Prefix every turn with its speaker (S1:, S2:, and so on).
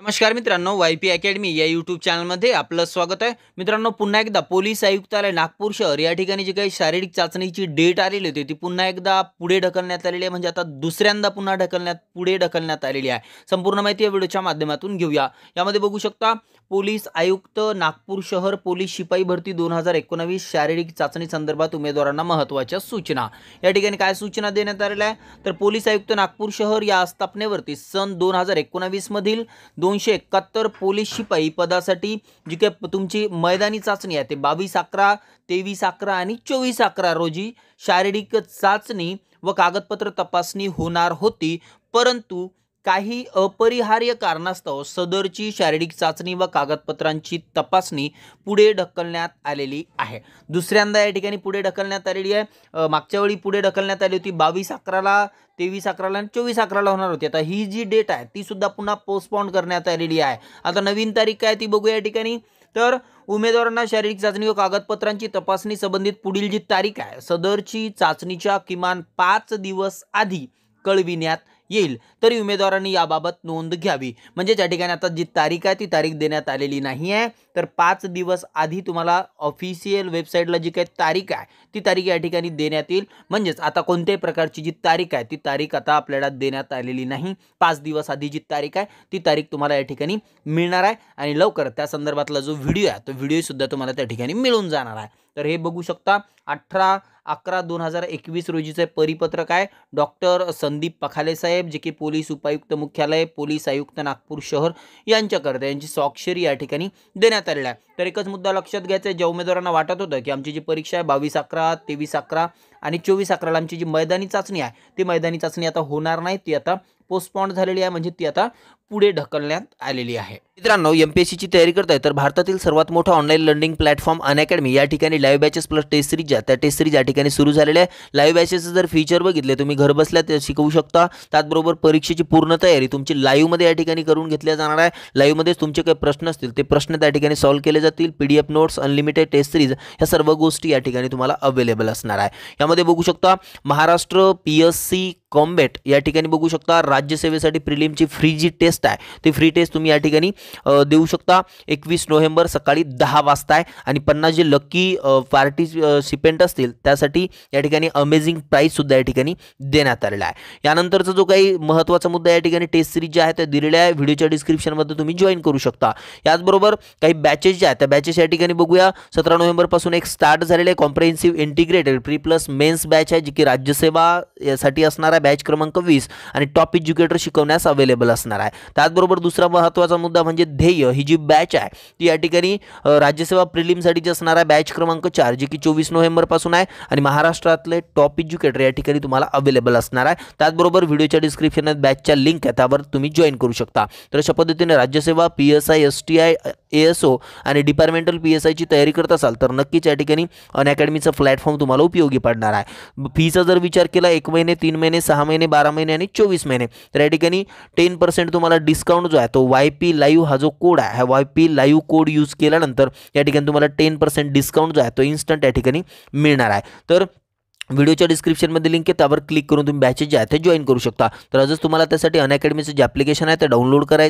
S1: नमस्कार मित्रांनो Y P academy या यूट्यूब चॅनलमध्ये आपलं स्वागत आहे मित्रांनो पुन्हा एकदा पोलीस आयुक्तालय नागपूर शहर या ठिकाणी जी काही शारीरिक चाचणीची डेट आलेली होती ती पुन्हा एकदा पुढे ढकलण्यात आलेली आहे म्हणजे आता दुसऱ्यांदा पुन्हा ढकलण्यात पुढे ढकलण्यात आलेली आहे संपूर्ण माहिती या व्हिडिओच्या माध्यमातून घेऊया यामध्ये बघू शकता पोलीस आयुक्त नागपूर शहर पोलीस शिपाई भरती दोन हजार एकोणावीस शारीरिक चाचणी संदर्भात उमेदवारांना महत्त्वाच्या सूचना या ठिकाणी काय सूचना देण्यात आलेल्या आहे तर पोलीस आयुक्त नागपूर शहर या आस्थापनेवरती सन दोन हजार एकोणावीसमधील दोनशे एकाहत्तर पोलीस शिपाई पदासाठी जी काय तुमची मैदानी चाचणी आहे ते बावीस अकरा तेवीस अकरा आणि चोवीस अकरा रोजी शारीरिक चाचणी व कागदपत्र तपासणी होणार होती परंतु काही अपरिहार्य कारणास्तव सदरची शारीरिक चाचणी व कागदपत्रांची तपासणी पुढे ढकलण्यात आलेली आहे दुसऱ्यांदा या ठिकाणी पुढे ढकलण्यात आलेली आहे मागच्या वेळी पुढे ढकलण्यात आली होती बावीस अकराला तेवीस अकराला आणि चोवीस अकराला होणार होती आता ही जी डेट आहे ती सुद्धा पुन्हा पोस्टपॉन करण्यात आलेली आहे आता नवीन तारीख काय ती बघूया या ठिकाणी तर उमेदवारांना शारीरिक चाचणी व कागदपत्रांची तपासणी संबंधित पुढील जी तारीख आहे सदरची चाचणीच्या किमान पाच दिवस आधी कळविण्यात येईल तरी उमेदवारांनी याबाबत नोंद घ्यावी म्हणजे ज्या ठिकाणी आता जी तारीख आहे ती तारीख देण्यात आलेली नाही आहे तर पाच दिवस आधी तुम्हाला ऑफिशियल वेबसाईटला जी काही तारीख आहे ती तारीख या ठिकाणी देण्यात येईल म्हणजेच आता कोणत्याही प्रकारची जी तारीख आहे ती तारीख आता आपल्याला देण्यात आलेली नाही पाच दिवस आधी जी तारीख आहे ती तारीख तुम्हाला या ठिकाणी मिळणार आहे आणि लवकर त्या संदर्भातला जो व्हिडिओ आहे तो व्हिडिओसुद्धा तुम्हाला त्या ठिकाणी मिळून जाणार आहे तर हे बघू शकता अठरा अकरा दोन हजार एकवीस रोजीचं परिपत्रक आहे डॉक्टर संदीप पखाले साहेब जे की पोलीस उपायुक्त मुख्यालय पोलीस आयुक्त नागपूर शहर यांच्याकरता यांची स्वाक्षरी या ठिकाणी देण्यात आलेला आहे तर एकच मुद्दा लक्षात घ्यायचा आहे ज्या उमेदवारांना वाटत होतं की आमची जी परीक्षा आहे बावीस अकरा तेवीस अकरा आणि चोवीस अकराला आमची जी मैदानी चाचणी आहे ती मैदानी चाचणी आता होणार नाही ती आता पोस्टपॉन्ड झालेली आहे म्हणजे ती आता पुढे ढकलण्यात आलेली आहे मित्रांनो एम पी एस सीची तयारी करताय तर भारतातील सर्वात मोठा ऑनलाईन लर्निंग प्लॅटफॉर्म अनअकॅडमी या ठिकाणी live batches plus test series त्या टेस्ट सिरीज या ठिकाणी सुरू झालेल्या आहे लाईव्ह बॅचेसचं जर फीचर बघितले तुम्ही घर बसल्या ते शिकवू शकता त्याचबरोबर परीक्षेची पूर्ण तयारी तुमची लाईव्हमध्ये या ठिकाणी करून घेतल्या जाणार आहे लाईव्हमध्येच तुमचे काही प्रश्न असतील ते प्रश्न त्या ठिकाणी सॉल्व्ह केले जातील P D F notes unlimited test series ह्या सर्व गोष्टी या ठिकाणी तुम्हाला अवेलेबल असणार आहे यामध्ये बघू शकता महाराष्ट्र पी एस सी या ठिकाणी बघू शकता राज्यसेवेसाठी प्रिलिमची फ्री जी टेस्ट आहे ती फ्री टेस्ट तुम्ही या ठिकाणी देऊ शकता एकवीस नोव्हेंबर सकाळी दहा वाजता आहे आणि पन्नास जे लकी पार्टिसिपेंट असतील त्यासाठी या ठिकाणी अमेझिंग प्राईजसुद्धा या ठिकाणी देण्यात आलेला आहे यानंतरचा जो काही महत्त्वाचा मुद्दा या ठिकाणी टेस्ट सिरीज जे आहे त्या दिलेल्या आहे व्हिडिओच्या डिस्क्रिप्शनमध्ये तुम्ही जॉईन करू शकता याचबरोबर काही बॅचेस ज्या आहेत त्या बॅचेस या ठिकाणी बघूया सतरा नोव्हेंबरपासून एक स्टार्ट झालेले comprehensive integrated pre plus mains batch आहे जी की राज्यसेवा यासाठी असणारा बॅच क्रमांक वीस आणि टॉपिक एज्युकेटर शिकवण्यास अवेलेबल असणार आहे त्याचबरोबर दुसरा महत्त्वाचा मुद्दा म्हणजे ध्येय ही जी बॅच आहे ती या ठिकाणी राज्यसेवा प्रिलिमसाठीची असणार आहे बॅच क्रमांक चार जी की चोवीस नोव्हेंबरपासून आहे आणि महाराष्ट्रातले टॉप एज्युकेटर या ठिकाणी तुम्हाला अवेलेबल असणार आहे त्याचबरोबर व्हिडिओच्या डिस्क्रिप्शनात बॅचच्या लिंक आहे त्यावर तुम्ही जॉईन करू शकता तर अशा पद्धतीने राज्यसेवा P S I S T I A S O आणि डिपार्टमेंटल पी एस आयची तयारी करत असाल तर नक्कीच या ठिकाणी अन प्लॅटफॉर्म तुम्हाला उपयोगी पडणार आहे फीचा जर विचार केला एक महिने तीन महिने सहा महिने बारा महिने आणि चोवीस महिने तर या ठिकाणी टेन पर्सेंट तुम्हाला डिस्काउंट जो आहे तो वाय पी लाईव्ह हा जो कोड आहे हा Y P live code use केल्यानंतर या ठिकाणी तुम्हाला टेन पर्सेंट डिस्काउंट जो आहे तो इन्स्टंट या ठिकाणी मिळणार आहे तर व्हिडिओच्या डिस्क्रिप्शनमध्ये लिंक आहे त्यावर क्लिक करून तुम्ही बॅचेस जे आहेत ते जॉईन करू शकता तर आजच तुम्हाला त्यासाठी अनअकॅडमीचं जे ॲप्लिकेशन आहे ते डाउनलोड करायचं